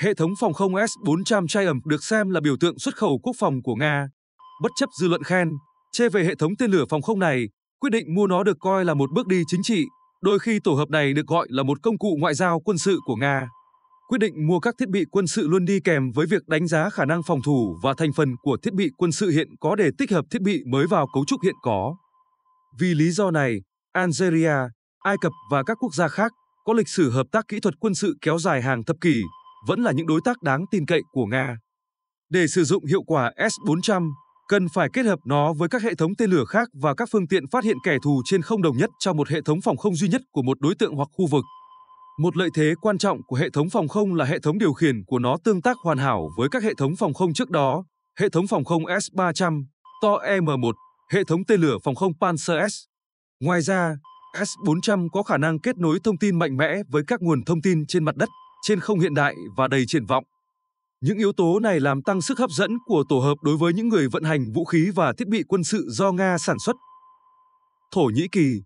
Hệ thống phòng không S-400 Triumph được xem là biểu tượng xuất khẩu quốc phòng của Nga. Bất chấp dư luận khen, chê về hệ thống tên lửa phòng không này, quyết định mua nó được coi là một bước đi chính trị, đôi khi tổ hợp này được gọi là một công cụ ngoại giao quân sự của Nga. Quyết định mua các thiết bị quân sự luôn đi kèm với việc đánh giá khả năng phòng thủ và thành phần của thiết bị quân sự hiện có để tích hợp thiết bị mới vào cấu trúc hiện có. Vì lý do này, Algeria, Ai Cập và các quốc gia khác có lịch sử hợp tác kỹ thuật quân sự kéo dài hàng thập kỷ, vẫn là những đối tác đáng tin cậy của Nga. Để sử dụng hiệu quả S-400, cần phải kết hợp nó với các hệ thống tên lửa khác và các phương tiện phát hiện kẻ thù trên không đồng nhất trong một hệ thống phòng không duy nhất của một đối tượng hoặc khu vực. Một lợi thế quan trọng của hệ thống phòng không là hệ thống điều khiển của nó tương tác hoàn hảo với các hệ thống phòng không trước đó, hệ thống phòng không S-300, To e M1, hệ thống tên lửa phòng không Panzer S. Ngoài ra, S-400 có khả năng kết nối thông tin mạnh mẽ với các nguồn thông tin trên mặt đất trên không hiện đại và đầy triển vọng. Những yếu tố này làm tăng sức hấp dẫn của tổ hợp đối với những người vận hành vũ khí và thiết bị quân sự do Nga sản xuất. Thổ Nhĩ Kỳ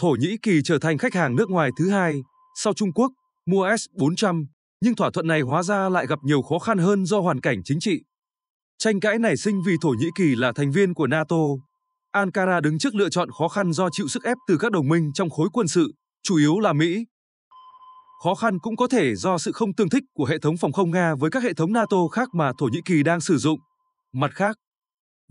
Thổ Nhĩ Kỳ trở thành khách hàng nước ngoài thứ hai sau Trung Quốc mua S-400, nhưng thỏa thuận này hóa ra lại gặp nhiều khó khăn hơn do hoàn cảnh chính trị. Tranh cãi nảy sinh vì Thổ Nhĩ Kỳ là thành viên của NATO. Ankara đứng trước lựa chọn khó khăn do chịu sức ép từ các đồng minh trong khối quân sự, chủ yếu là Mỹ, Khó khăn cũng có thể do sự không tương thích của hệ thống phòng không Nga với các hệ thống NATO khác mà Thổ Nhĩ Kỳ đang sử dụng. Mặt khác,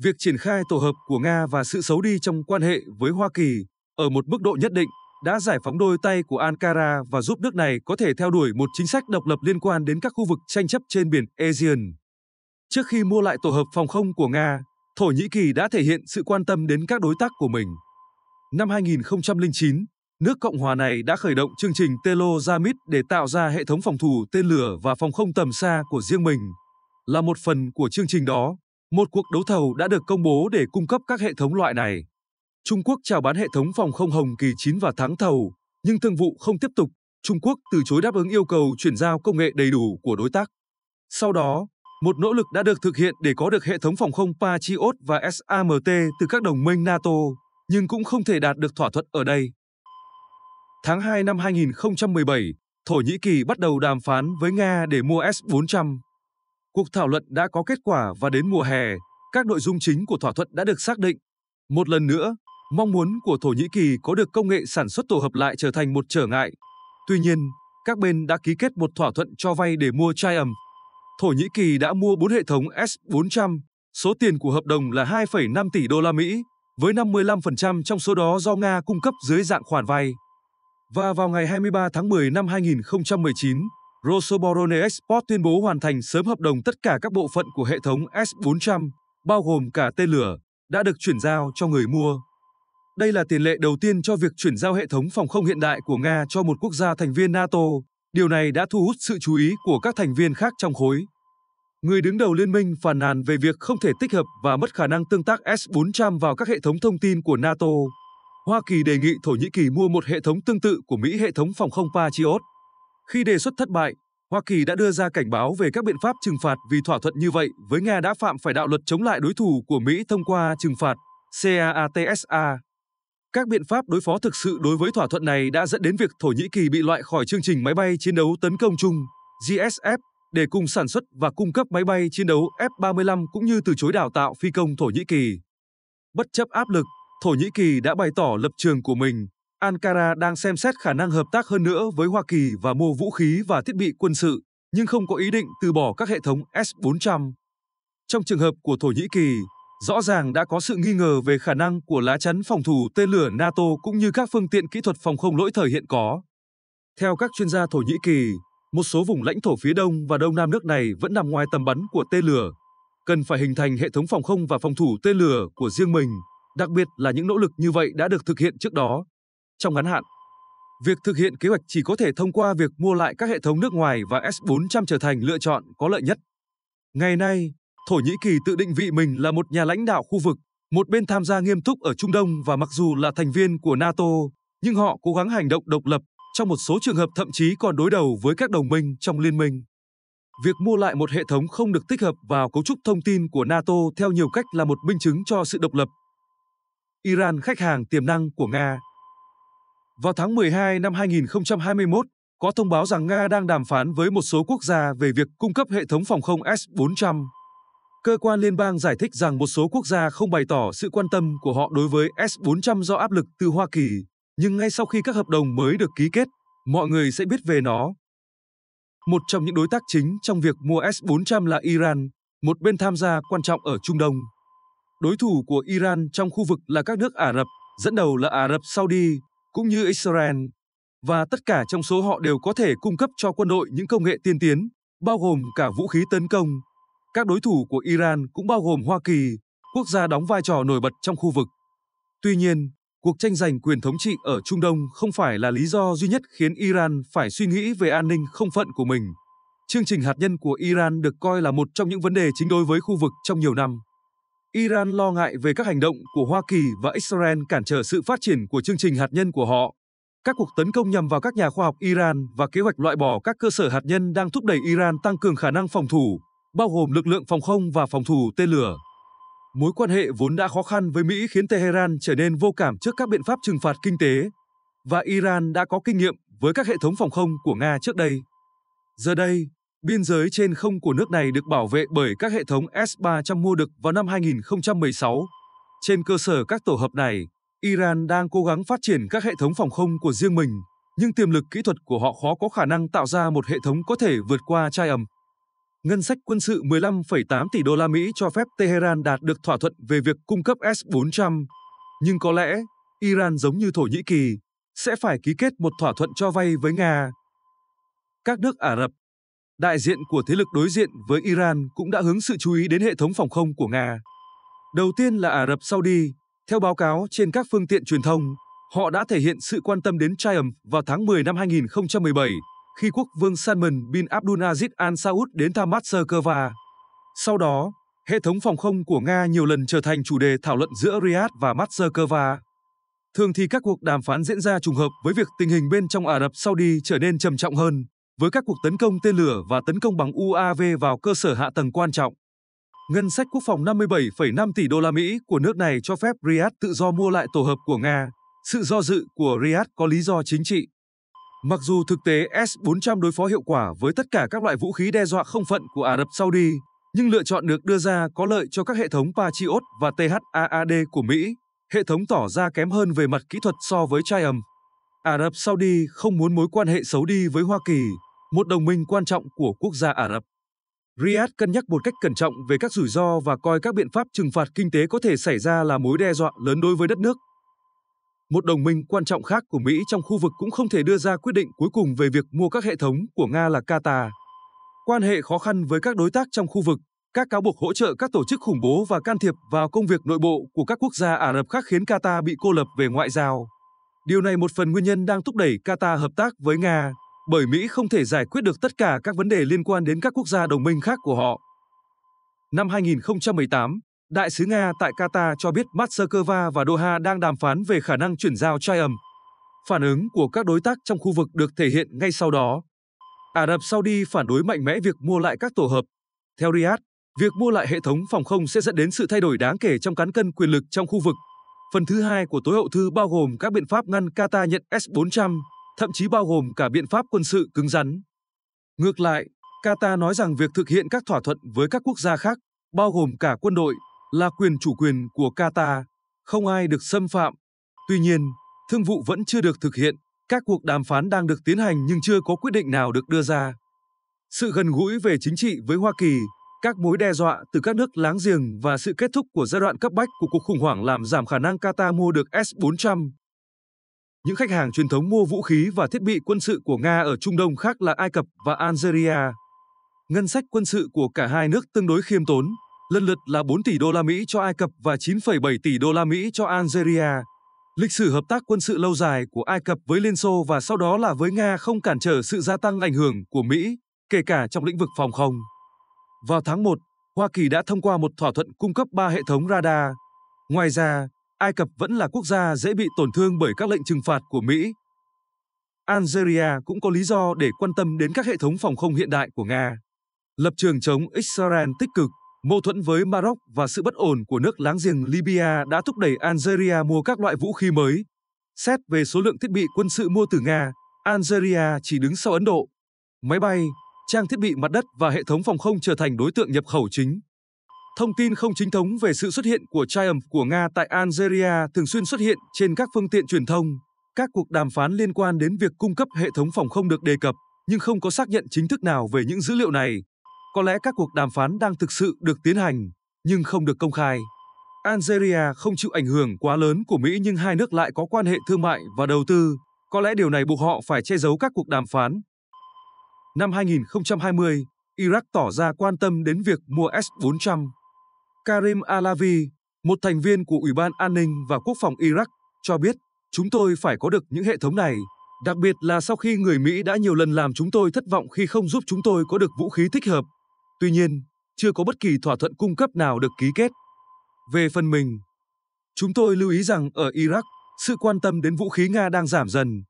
việc triển khai tổ hợp của Nga và sự xấu đi trong quan hệ với Hoa Kỳ ở một mức độ nhất định đã giải phóng đôi tay của Ankara và giúp nước này có thể theo đuổi một chính sách độc lập liên quan đến các khu vực tranh chấp trên biển Aegean. Trước khi mua lại tổ hợp phòng không của Nga, Thổ Nhĩ Kỳ đã thể hiện sự quan tâm đến các đối tác của mình. Năm 2009, nước Cộng hòa này đã khởi động chương trình Telo Zamit để tạo ra hệ thống phòng thủ tên lửa và phòng không tầm xa của riêng mình. Là một phần của chương trình đó, một cuộc đấu thầu đã được công bố để cung cấp các hệ thống loại này. Trung Quốc chào bán hệ thống phòng không Hồng Kỳ 9 và thắng thầu, nhưng thương vụ không tiếp tục, Trung Quốc từ chối đáp ứng yêu cầu chuyển giao công nghệ đầy đủ của đối tác. Sau đó, một nỗ lực đã được thực hiện để có được hệ thống phòng không Patriot và SAMT từ các đồng minh NATO, nhưng cũng không thể đạt được thỏa thuận ở đây. Tháng 2 năm 2017, Thổ Nhĩ Kỳ bắt đầu đàm phán với Nga để mua S-400. Cuộc thảo luận đã có kết quả và đến mùa hè, các nội dung chính của thỏa thuận đã được xác định. Một lần nữa, mong muốn của Thổ Nhĩ Kỳ có được công nghệ sản xuất tổ hợp lại trở thành một trở ngại. Tuy nhiên, các bên đã ký kết một thỏa thuận cho vay để mua Triumph. Thổ Nhĩ Kỳ đã mua 4 hệ thống S-400, số tiền của hợp đồng là 2,5 tỷ đô la Mỹ, với 55% trong số đó do Nga cung cấp dưới dạng khoản vay. Và vào ngày 23 tháng 10 năm 2019, Rosoborone Export tuyên bố hoàn thành sớm hợp đồng tất cả các bộ phận của hệ thống S400, bao gồm cả tên lửa, đã được chuyển giao cho người mua. Đây là tiền lệ đầu tiên cho việc chuyển giao hệ thống phòng không hiện đại của Nga cho một quốc gia thành viên NATO. Điều này đã thu hút sự chú ý của các thành viên khác trong khối. Người đứng đầu liên minh phàn nàn về việc không thể tích hợp và mất khả năng tương tác S-400 vào các hệ thống thông tin của NATO. Hoa Kỳ đề nghị Thổ Nhĩ Kỳ mua một hệ thống tương tự của Mỹ hệ thống phòng không Patriot. Khi đề xuất thất bại, Hoa Kỳ đã đưa ra cảnh báo về các biện pháp trừng phạt vì thỏa thuận như vậy với Nga đã phạm phải đạo luật chống lại đối thủ của Mỹ thông qua trừng phạt CAATSA. Các biện pháp đối phó thực sự đối với thỏa thuận này đã dẫn đến việc Thổ Nhĩ Kỳ bị loại khỏi chương trình máy bay chiến đấu tấn công chung GSF để cùng sản xuất và cung cấp máy bay chiến đấu F-35 cũng như từ chối đào tạo phi công Thổ Nhĩ Kỳ. Bất chấp áp lực, Thổ Nhĩ Kỳ đã bày tỏ lập trường của mình. Ankara đang xem xét khả năng hợp tác hơn nữa với Hoa Kỳ và mua vũ khí và thiết bị quân sự, nhưng không có ý định từ bỏ các hệ thống S-400. Trong trường hợp của Thổ Nhĩ Kỳ, rõ ràng đã có sự nghi ngờ về khả năng của lá chắn phòng thủ tên lửa NATO cũng như các phương tiện kỹ thuật phòng không lỗi thời hiện có. Theo các chuyên gia Thổ Nhĩ Kỳ, một số vùng lãnh thổ phía đông và đông nam nước này vẫn nằm ngoài tầm bắn của tên lửa. Cần phải hình thành hệ thống phòng không và phòng thủ tên lửa của riêng mình. Đặc biệt là những nỗ lực như vậy đã được thực hiện trước đó. Trong ngắn hạn, việc thực hiện kế hoạch chỉ có thể thông qua việc mua lại các hệ thống nước ngoài và S400 trở thành lựa chọn có lợi nhất. Ngày nay, Thổ Nhĩ Kỳ tự định vị mình là một nhà lãnh đạo khu vực, một bên tham gia nghiêm túc ở Trung Đông và mặc dù là thành viên của NATO, nhưng họ cố gắng hành động độc lập, trong một số trường hợp thậm chí còn đối đầu với các đồng minh trong liên minh. Việc mua lại một hệ thống không được tích hợp vào cấu trúc thông tin của NATO theo nhiều cách là một minh chứng cho sự độc lập Iran khách hàng tiềm năng của Nga. Vào tháng 12 năm 2021, có thông báo rằng Nga đang đàm phán với một số quốc gia về việc cung cấp hệ thống phòng không S-400. Cơ quan liên bang giải thích rằng một số quốc gia không bày tỏ sự quan tâm của họ đối với S-400 do áp lực từ Hoa Kỳ, nhưng ngay sau khi các hợp đồng mới được ký kết, mọi người sẽ biết về nó. Một trong những đối tác chính trong việc mua S-400 là Iran, một bên tham gia quan trọng ở Trung Đông. Đối thủ của Iran trong khu vực là các nước Ả Rập, dẫn đầu là Ả Rập Saudi cũng như Israel. Và tất cả trong số họ đều có thể cung cấp cho quân đội những công nghệ tiên tiến, bao gồm cả vũ khí tấn công. Các đối thủ của Iran cũng bao gồm Hoa Kỳ, quốc gia đóng vai trò nổi bật trong khu vực. Tuy nhiên, cuộc tranh giành quyền thống trị ở Trung Đông không phải là lý do duy nhất khiến Iran phải suy nghĩ về an ninh không phận của mình. Chương trình hạt nhân của Iran được coi là một trong những vấn đề chính đối với khu vực trong nhiều năm. Iran lo ngại về các hành động của Hoa Kỳ và Israel cản trở sự phát triển của chương trình hạt nhân của họ. Các cuộc tấn công nhằm vào các nhà khoa học Iran và kế hoạch loại bỏ các cơ sở hạt nhân đang thúc đẩy Iran tăng cường khả năng phòng thủ, bao gồm lực lượng phòng không và phòng thủ tên lửa. Mối quan hệ vốn đã khó khăn với Mỹ khiến Tehran trở nên vô cảm trước các biện pháp trừng phạt kinh tế, và Iran đã có kinh nghiệm với các hệ thống phòng không của Nga trước đây. Giờ đây, Biên giới trên không của nước này được bảo vệ bởi các hệ thống S-300 mua được vào năm 2016. Trên cơ sở các tổ hợp này, Iran đang cố gắng phát triển các hệ thống phòng không của riêng mình, nhưng tiềm lực kỹ thuật của họ khó có khả năng tạo ra một hệ thống có thể vượt qua chai ầm. Ngân sách quân sự 15,8 tỷ đô la Mỹ cho phép Tehran đạt được thỏa thuận về việc cung cấp S-400, nhưng có lẽ Iran giống như Thổ Nhĩ Kỳ sẽ phải ký kết một thỏa thuận cho vay với Nga. Các nước Ả Rập đại diện của thế lực đối diện với Iran cũng đã hướng sự chú ý đến hệ thống phòng không của Nga. Đầu tiên là Ả Rập Saudi, theo báo cáo trên các phương tiện truyền thông, họ đã thể hiện sự quan tâm đến Triumph vào tháng 10 năm 2017 khi quốc vương Salman bin Abdulaziz Al Saud đến thăm Moscow. Sau đó, hệ thống phòng không của Nga nhiều lần trở thành chủ đề thảo luận giữa Riyadh và Moscow. Thường thì các cuộc đàm phán diễn ra trùng hợp với việc tình hình bên trong Ả Rập Saudi trở nên trầm trọng hơn, với các cuộc tấn công tên lửa và tấn công bằng UAV vào cơ sở hạ tầng quan trọng. Ngân sách quốc phòng 57,5 tỷ đô la Mỹ của nước này cho phép Riyadh tự do mua lại tổ hợp của Nga. Sự do dự của Riyadh có lý do chính trị. Mặc dù thực tế S-400 đối phó hiệu quả với tất cả các loại vũ khí đe dọa không phận của Ả Rập Saudi, nhưng lựa chọn được đưa ra có lợi cho các hệ thống Patriot và THAAD của Mỹ. Hệ thống tỏ ra kém hơn về mặt kỹ thuật so với Triumph. Ả Rập Saudi không muốn mối quan hệ xấu đi với Hoa Kỳ, một đồng minh quan trọng của quốc gia Ả Rập. Riyadh cân nhắc một cách cẩn trọng về các rủi ro và coi các biện pháp trừng phạt kinh tế có thể xảy ra là mối đe dọa lớn đối với đất nước. Một đồng minh quan trọng khác của Mỹ trong khu vực cũng không thể đưa ra quyết định cuối cùng về việc mua các hệ thống của Nga là Qatar. Quan hệ khó khăn với các đối tác trong khu vực, các cáo buộc hỗ trợ các tổ chức khủng bố và can thiệp vào công việc nội bộ của các quốc gia Ả Rập khác khiến Qatar bị cô lập về ngoại giao. Điều này một phần nguyên nhân đang thúc đẩy Qatar hợp tác với Nga, bởi Mỹ không thể giải quyết được tất cả các vấn đề liên quan đến các quốc gia đồng minh khác của họ. Năm 2018, Đại sứ Nga tại Qatar cho biết Moscow và Doha đang đàm phán về khả năng chuyển giao Triumph. Phản ứng của các đối tác trong khu vực được thể hiện ngay sau đó. Ả Rập Saudi phản đối mạnh mẽ việc mua lại các tổ hợp. Theo Riyadh, việc mua lại hệ thống phòng không sẽ dẫn đến sự thay đổi đáng kể trong cán cân quyền lực trong khu vực Phần thứ hai của tối hậu thư bao gồm các biện pháp ngăn Qatar nhận S-400, thậm chí bao gồm cả biện pháp quân sự cứng rắn. Ngược lại, Qatar nói rằng việc thực hiện các thỏa thuận với các quốc gia khác, bao gồm cả quân đội, là quyền chủ quyền của Qatar, không ai được xâm phạm. Tuy nhiên, thương vụ vẫn chưa được thực hiện, các cuộc đàm phán đang được tiến hành nhưng chưa có quyết định nào được đưa ra. Sự gần gũi về chính trị với Hoa Kỳ các mối đe dọa từ các nước láng giềng và sự kết thúc của giai đoạn cấp bách của cuộc khủng hoảng làm giảm khả năng Qatar mua được S-400. Những khách hàng truyền thống mua vũ khí và thiết bị quân sự của Nga ở Trung Đông khác là Ai Cập và Algeria. Ngân sách quân sự của cả hai nước tương đối khiêm tốn, lần lượt là 4 tỷ đô la Mỹ cho Ai Cập và 9,7 tỷ đô la Mỹ cho Algeria. Lịch sử hợp tác quân sự lâu dài của Ai Cập với Liên Xô và sau đó là với Nga không cản trở sự gia tăng ảnh hưởng của Mỹ, kể cả trong lĩnh vực phòng không. Vào tháng 1, Hoa Kỳ đã thông qua một thỏa thuận cung cấp 3 hệ thống radar. Ngoài ra, Ai Cập vẫn là quốc gia dễ bị tổn thương bởi các lệnh trừng phạt của Mỹ. Algeria cũng có lý do để quan tâm đến các hệ thống phòng không hiện đại của Nga. Lập trường chống Israel tích cực, mâu thuẫn với Maroc và sự bất ổn của nước láng giềng Libya đã thúc đẩy Algeria mua các loại vũ khí mới. Xét về số lượng thiết bị quân sự mua từ Nga, Algeria chỉ đứng sau Ấn Độ. Máy bay, trang thiết bị mặt đất và hệ thống phòng không trở thành đối tượng nhập khẩu chính. Thông tin không chính thống về sự xuất hiện của Triumph của Nga tại Algeria thường xuyên xuất hiện trên các phương tiện truyền thông. Các cuộc đàm phán liên quan đến việc cung cấp hệ thống phòng không được đề cập, nhưng không có xác nhận chính thức nào về những dữ liệu này. Có lẽ các cuộc đàm phán đang thực sự được tiến hành, nhưng không được công khai. Algeria không chịu ảnh hưởng quá lớn của Mỹ nhưng hai nước lại có quan hệ thương mại và đầu tư. Có lẽ điều này buộc họ phải che giấu các cuộc đàm phán Năm 2020, Iraq tỏ ra quan tâm đến việc mua S-400. Karim Alavi, một thành viên của Ủy ban An ninh và Quốc phòng Iraq, cho biết chúng tôi phải có được những hệ thống này, đặc biệt là sau khi người Mỹ đã nhiều lần làm chúng tôi thất vọng khi không giúp chúng tôi có được vũ khí thích hợp. Tuy nhiên, chưa có bất kỳ thỏa thuận cung cấp nào được ký kết. Về phần mình, chúng tôi lưu ý rằng ở Iraq, sự quan tâm đến vũ khí Nga đang giảm dần.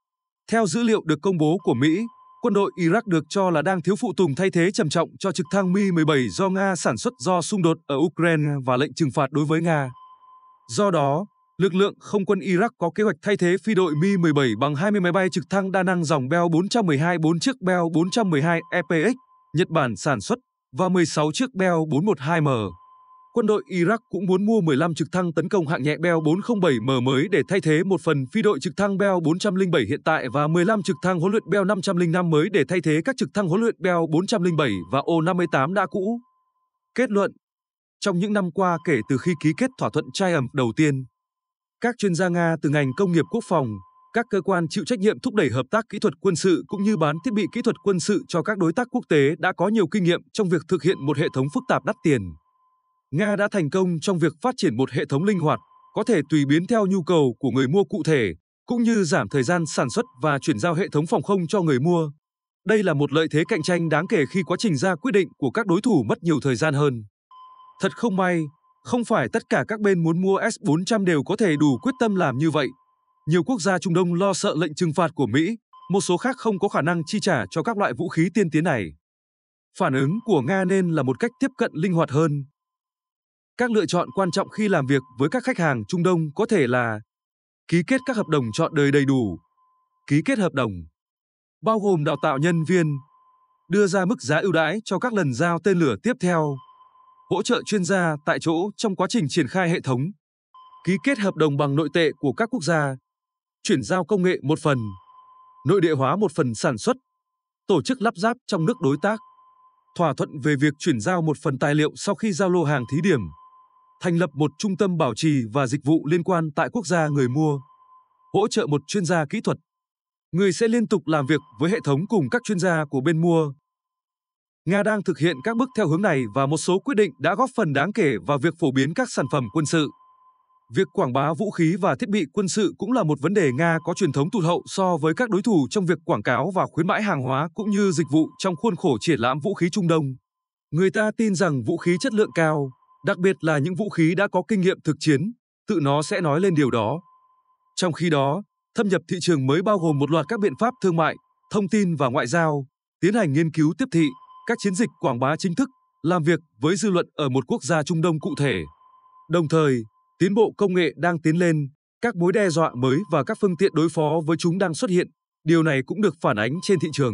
Theo dữ liệu được công bố của Mỹ, quân đội Iraq được cho là đang thiếu phụ tùng thay thế trầm trọng cho trực thăng Mi-17 do Nga sản xuất do xung đột ở Ukraine và lệnh trừng phạt đối với Nga. Do đó, lực lượng không quân Iraq có kế hoạch thay thế phi đội Mi-17 bằng 20 máy bay trực thăng đa năng dòng Bell 412 4 chiếc Bell 412 EPX, Nhật Bản sản xuất, và 16 chiếc Bell 412M quân đội Iraq cũng muốn mua 15 trực thăng tấn công hạng nhẹ Bell 407M mới để thay thế một phần phi đội trực thăng Bell 407 hiện tại và 15 trực thăng huấn luyện Bell 505 mới để thay thế các trực thăng huấn luyện Bell 407 và O58 đã cũ. Kết luận Trong những năm qua kể từ khi ký kết thỏa thuận Triumph đầu tiên, các chuyên gia Nga từ ngành công nghiệp quốc phòng, các cơ quan chịu trách nhiệm thúc đẩy hợp tác kỹ thuật quân sự cũng như bán thiết bị kỹ thuật quân sự cho các đối tác quốc tế đã có nhiều kinh nghiệm trong việc thực hiện một hệ thống phức tạp đắt tiền. Nga đã thành công trong việc phát triển một hệ thống linh hoạt, có thể tùy biến theo nhu cầu của người mua cụ thể, cũng như giảm thời gian sản xuất và chuyển giao hệ thống phòng không cho người mua. Đây là một lợi thế cạnh tranh đáng kể khi quá trình ra quyết định của các đối thủ mất nhiều thời gian hơn. Thật không may, không phải tất cả các bên muốn mua S400 đều có thể đủ quyết tâm làm như vậy. Nhiều quốc gia Trung Đông lo sợ lệnh trừng phạt của Mỹ, một số khác không có khả năng chi trả cho các loại vũ khí tiên tiến này. Phản ứng của Nga nên là một cách tiếp cận linh hoạt hơn, các lựa chọn quan trọng khi làm việc với các khách hàng Trung Đông có thể là ký kết các hợp đồng chọn đời đầy đủ, ký kết hợp đồng, bao gồm đào tạo nhân viên, đưa ra mức giá ưu đãi cho các lần giao tên lửa tiếp theo, hỗ trợ chuyên gia tại chỗ trong quá trình triển khai hệ thống, ký kết hợp đồng bằng nội tệ của các quốc gia, chuyển giao công nghệ một phần, nội địa hóa một phần sản xuất, tổ chức lắp ráp trong nước đối tác, thỏa thuận về việc chuyển giao một phần tài liệu sau khi giao lô hàng thí điểm thành lập một trung tâm bảo trì và dịch vụ liên quan tại quốc gia người mua, hỗ trợ một chuyên gia kỹ thuật. Người sẽ liên tục làm việc với hệ thống cùng các chuyên gia của bên mua. Nga đang thực hiện các bước theo hướng này và một số quyết định đã góp phần đáng kể vào việc phổ biến các sản phẩm quân sự. Việc quảng bá vũ khí và thiết bị quân sự cũng là một vấn đề Nga có truyền thống tụt hậu so với các đối thủ trong việc quảng cáo và khuyến mãi hàng hóa cũng như dịch vụ trong khuôn khổ triển lãm vũ khí Trung Đông. Người ta tin rằng vũ khí chất lượng cao, đặc biệt là những vũ khí đã có kinh nghiệm thực chiến, tự nó sẽ nói lên điều đó. Trong khi đó, thâm nhập thị trường mới bao gồm một loạt các biện pháp thương mại, thông tin và ngoại giao, tiến hành nghiên cứu tiếp thị, các chiến dịch quảng bá chính thức, làm việc với dư luận ở một quốc gia Trung Đông cụ thể. Đồng thời, tiến bộ công nghệ đang tiến lên, các mối đe dọa mới và các phương tiện đối phó với chúng đang xuất hiện, điều này cũng được phản ánh trên thị trường.